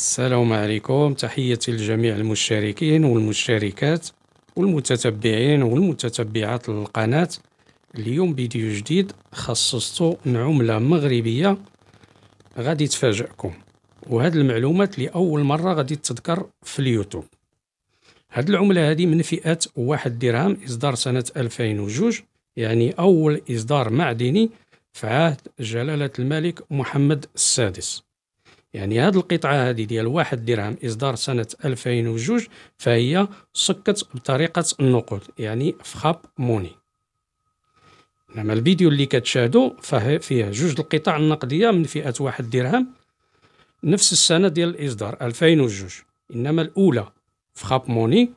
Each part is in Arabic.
السلام عليكم تحياتي لجميع المشاركين والمشاركات والمتتبعين والمتتبعات للقناة اليوم فيديو جديد خصصته لعملة مغربية غادي تفاجئكم وهاد المعلومات لأول مرة غادي تذكر في اليوتيوب هاد العملة هادي من فئة واحد درهم إصدار سنة 2002 يعني أول إصدار معدني في عهد جلالة الملك محمد السادس يعني هاد القطعة هذه ديال واحد درهم إصدار سنة 2002 فهي سكت بطريقة النقود يعني فخاب موني إنما الفيديو اللي كتشاهدو فيه جوج القطع النقدية من فئة واحد درهم نفس السنة ديال الإصدار 2002 إنما الأولى فخاب موني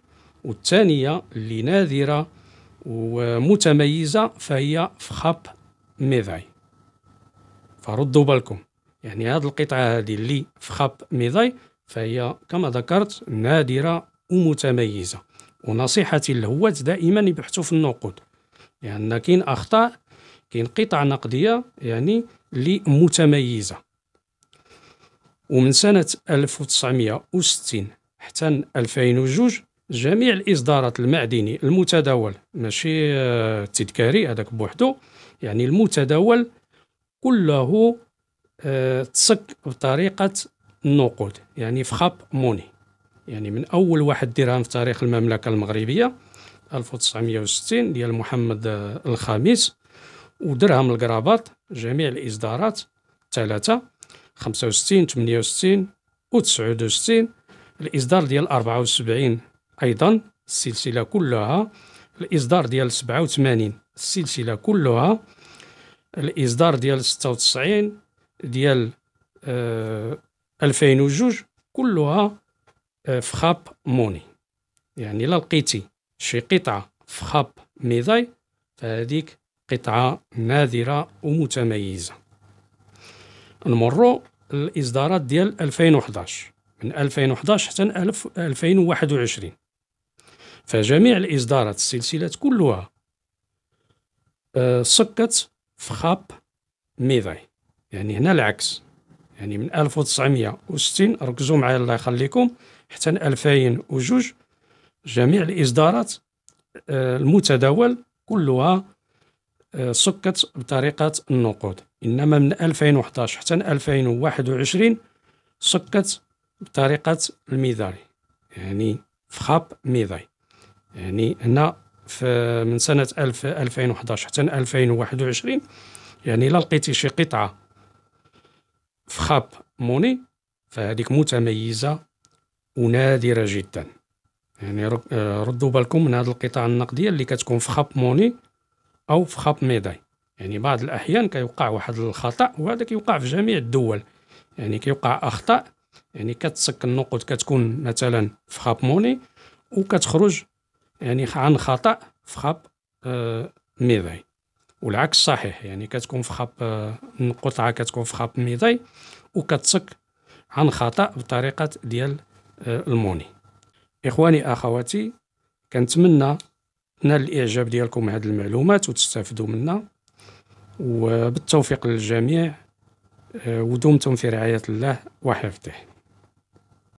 والثانية اللي نادرة ومتميزة فهي فخاب ميذاي فردوا بالكم يعني هذه القطعة هذه اللي فخاب ميضاي فهي كما ذكرت نادرة ومتميزة ونصيحتي للهواة دائما يبحثوا في النقود لأن يعني كاين أخطاء كاين قطع نقدية يعني اللي متميزة ومن سنة 1960 حتى 2002 جميع الإصدارات المعدني المتداول ماشي التذكاري آه، هذاك بوحدو يعني المتداول كله تصك بطريقه النقود يعني فخاب موني يعني من اول واحد درهم في تاريخ المملكه المغربيه 1960 ديال محمد الخامس ودرهم القرابات جميع الاصدارات الثلاثه 65 68 و 69 الاصدار ديال 74 ايضا السلسله كلها الاصدار ديال 87 السلسله كلها الاصدار ديال 96 ديال 2002 آه، كلها آه، فخاب موني يعني الا لقيتي شي قطعه فخاب ميداي فهذيك قطعه نادره ومتميزه نمروا الاصدارات ديال 2011 من 2011 حتى 2021 فجميع الاصدارات السلسلات كلها آه، سكت فخاب ميداي يعني هنا العكس يعني من 1960 ركزوا معايا الله يخليكم حتى 2002 جميع الإصدارات آه، المتداول كلها آه، سكت بطريقة النقود إنما من 2011 حتى 2021 سكت بطريقة الميداري يعني فخاب ميداي يعني هنا في من سنة 2011 حتى 2021 يعني إلا لقيتي شي قطعة فخاب موني فهذيك متميزه ونادره جدا يعني آه، ردوا بالكم من هذا القطاع النقديه اللي كتكون فخاب موني او فخاب ميداي يعني بعض الاحيان كيوقع واحد الخطا وهذا كيوقع في جميع الدول يعني كيوقع اخطاء يعني كتسك النقود كتكون مثلا فخاب موني وكتخرج يعني عن خطا فخاب آه، ميداي والعكس صحيح يعني كتكون في خاب آه، القطعه كتكون في خط ميضاي وكتصك عن خطا بطريقه ديال آه، الموني اخواني اخواتي كنتمنى تنال الاعجاب ديالكم هذه المعلومات وتستفدوا منها وبالتوفيق للجميع آه، ودمتم في رعايه الله وحفظه